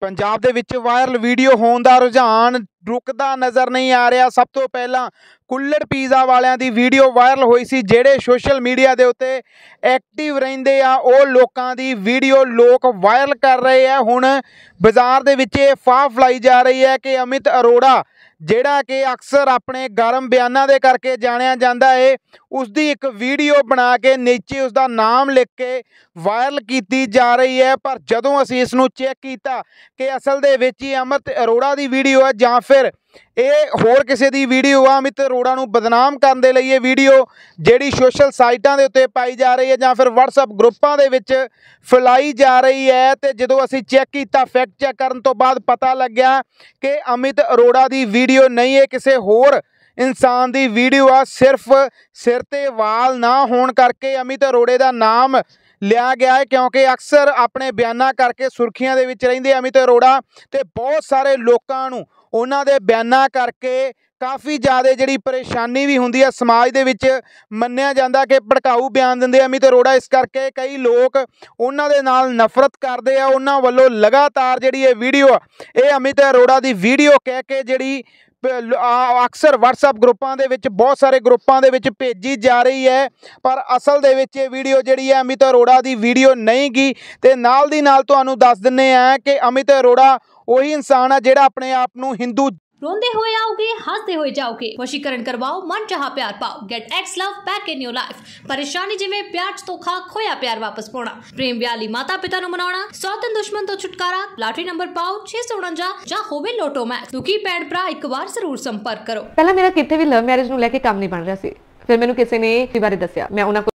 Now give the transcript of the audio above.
ਪੰਜਾਬ ਦੇ ਵਿੱਚ viral video ਹੋਣ ਦਾ ਰੁਝਾਨ ਰੁਕਦਾ ਨਜ਼ਰ ਨਹੀਂ ਆ ਰਿਹਾ ਸਭ ਤੋਂ ਪਹਿਲਾਂ ਕੁੱਲੜ ਪੀਜ਼ਾ ਵਾਲਿਆਂ ਦੀ ਵੀਡੀਓ ਵਾਇਰਲ ਹੋਈ ਸੀ ਜਿਹੜੇ ਸੋਸ਼ਲ ਮੀਡੀਆ ਦੇ ਉੱਤੇ ਐਕਟਿਵ ਰਹਿੰਦੇ ਆ ਉਹ ਲੋਕਾਂ ਦੀ ਵੀਡੀਓ ਲੋਕ ਵਾਇਰਲ ਕਰ ਰਹੇ ਆ ਹੁਣ ਬਾਜ਼ਾਰ ਦੇ ਵਿੱਚ ਇਹ ਫਾਹ ਫਲਾਈ ਜਾ ਰਹੀ ਹੈ ਕਿ ਅਮਿਤ ਅਰੋੜਾ ਜਿਹੜਾ ਕਿ ਅਕਸਰ ਆਪਣੇ ਗਰਮ ਬਿਆਨਾਂ ਦੇ ਕਰਕੇ ਜਾਣਿਆ ਜਾਂਦਾ ਏ ਉਸ ਦੀ ਇੱਕ ਵੀਡੀਓ ਬਣਾ ਕੇ ਨੀਚੇ ਉਸ ਦਾ ਨਾਮ ਲਿਖ ਕੇ ਵਾਇਰਲ ਕੀਤੀ ਜਾ ਰਹੀ ਹੈ ਪਰ ਜਦੋਂ ਅਸੀਂ ਇਸ ਨੂੰ ਚੈੱਕ ਕੀਤਾ ਕਿ ਅਸਲ ਦੇ ਵਿੱਚ ਹੀ ਅਮਿਤ ਅਰੋੜਾ ਦੀ ਵੀਡੀਓ ਹੈ ਜਾਂ ਫਿਰ ਇਹ ਹੋਰ ਕਿਸੇ ਦੀ ਵੀਡੀਓ ਆ ਅਮਿਤ ਅਰੋੜਾ ਨੂੰ ਬਦਨਾਮ ਕਰਨ ਦੇ ਲਈ ਇਹ ਵੀਡੀਓ ਜਿਹੜੀ ਸੋਸ਼ਲ ਸਾਈਟਾਂ ਦੇ ਉੱਤੇ ਪਾਈ ਜਾ ਰਹੀ ਹੈ ਜਾਂ ਫਿਰ WhatsApp ਗਰੁੱਪਾਂ ਦੇ ਵਿੱਚ ਫੈਲਾਈ ਜਾ ਰਹੀ ਹੈ ਤੇ ਜਦੋਂ ਅਸੀਂ ਚੈੱਕ ਕੀਤਾ ਫੈਕਟ ਚੈੱਕ ਕਰਨ ਤੋਂ ਬਾਅਦ ਪਤਾ ਲੱਗਿਆ ਕਿ ਅਮਿਤ ਅਰੋੜਾ ਦੀ ਵੀਡੀਓ ਨਹੀਂ ਹੈ ਕਿਸੇ ਹੋਰ ਇਨਸਾਨ ਦੀ ਵੀਡੀਓ ਆ ਸਿਰਫ ਸਿਰ ਤੇ ਵਾਲ ਨਾ ਹੋਣ ਕਰਕੇ ਅਮਿਤ ਅਰੋੜੇ ਦਾ ਨਾਮ ਲਿਆ ਗਿਆ ਹੈ ਕਿਉਂਕਿ ਅਕਸਰ ਆਪਣੇ ਬਿਆਨਾਂ ਕਰਕੇ ਸੁਰਖੀਆਂ ਦੇ ਵਿੱਚ ਰਹਿੰਦੇ ਅਮਿਤ ਅਰੋੜਾ ਤੇ ਬਹੁਤ ਸਾਰੇ ਲੋਕਾਂ ਨੂੰ ਉਹਨਾਂ ਦੇ ਬਿਆਨਾਂ ਕਰਕੇ ਕਾਫੀ ਜ਼ਿਆਦਾ ਜਿਹੜੀ ਪਰੇਸ਼ਾਨੀ ਵੀ ਹੁੰਦੀ ਹੈ ਸਮਾਜ ਦੇ ਵਿੱਚ ਮੰਨਿਆ ਜਾਂਦਾ ਕਿ ਭੜਕਾਊ ਬਿਆਨ ਦਿੰਦੇ ਅਮਿਤ ਅਰੋੜਾ ਇਸ ਕਰਕੇ ਕਈ ਲੋਕ ਉਹਨਾਂ ਦੇ ਨਾਲ ਨਫ਼ਰਤ ਕਰਦੇ ਆ ਉਹਨਾਂ ਵੱਲੋਂ ਲਗਾਤਾਰ ਜਿਹੜੀ ਇਹ ਵੀਡੀਓ ਇਹ ਅਮਿਤ ਅਰੋੜਾ ਦੀ ਵੀਡੀਓ ਕਹਿ ਕੇ ਜਿਹੜੀ ਅਕਸਰ WhatsApp ਗਰੁੱਪਾਂ ਦੇ ਵਿੱਚ ਬਹੁਤ ਸਾਰੇ ਗਰੁੱਪਾਂ ਦੇ ਵਿੱਚ ਭੇਜੀ ਜਾ ਰਹੀ ਹੈ ਪਰ ਅਸਲ ਦੇ ਵਿੱਚ ਇਹ ਵੀਡੀਓ ਜਿਹੜੀ ਹੈ ਅਮਿਤ ਅਰੋੜਾ ਦੀ ਵੀਡੀਓ ਨਹੀਂ ਗਈ ਤੇ ਨਾਲ ਦੀ ਨਾਲ ਤੁਹਾਨੂੰ ਦੱਸ ਦਿੰਨੇ ਆ ਕਿ ਅਮਿਤ ਅਰੋੜਾ ਉਹੀ ਇਨਸਾਨ ਆ ਜਿਹੜਾ ਆਪਣੇ ਆਪ ਨੂੰ ਹਿੰਦੂ ਰੋਂਦੇ ਹੋਏ ਆਓਗੇ ਹੱਸਦੇ ਹੋਏ ਜਾਓਗੇ ਵਸ਼ੀਕਰਨ ਕਰਵਾਓ ਮਨ ਚਾਹਾ ਪਿਆਰ ਪਾਓ get ex love back in you life ਪਰੇਸ਼ਾਨੀ ਜਿਵੇਂ ਪਿਆਰ ਚ ਖਾ ਖੋਇਆ ਪਿਆਰ ਵਾਪਸ ਪਾਉਣਾ ਪ੍ਰੇਮ ਵਿਆਲੀ ਮਾਤਾ ਪਿਤਾ ਨੂੰ ਮਨਾਉਣਾ ਸੌਤਨ ਦੁਸ਼ਮਣ ਤੋਂ ਛੁਟਕਾਰਾ ਲਾਟਰੀ ਨੰਬਰ ਪਾਓ 649 ਜਾਂ ਹੋਵੇ ਲੋਟੋ ਮੈਚ ਦੁਖੀ ਪੈਣ ਭਰਾ ਇੱਕ ਵਾਰ ਜ਼ਰੂਰ ਸੰਪਰਕ ਕਰੋ ਪਹਿਲਾਂ ਮੇਰਾ ਕਿਤੇ ਵੀ ਲਵ ਮੈਰਿਜ ਨੂੰ ਲੈ ਕੇ ਕੰਮ ਨਹੀਂ ਬਣ ਰਿਹਾ ਸੀ ਫਿਰ ਮੈਨੂੰ ਕਿਸੇ ਨੇ ਇਸ ਬਾਰੇ ਦੱਸਿਆ ਮੈਂ ਉਹਨਾਂ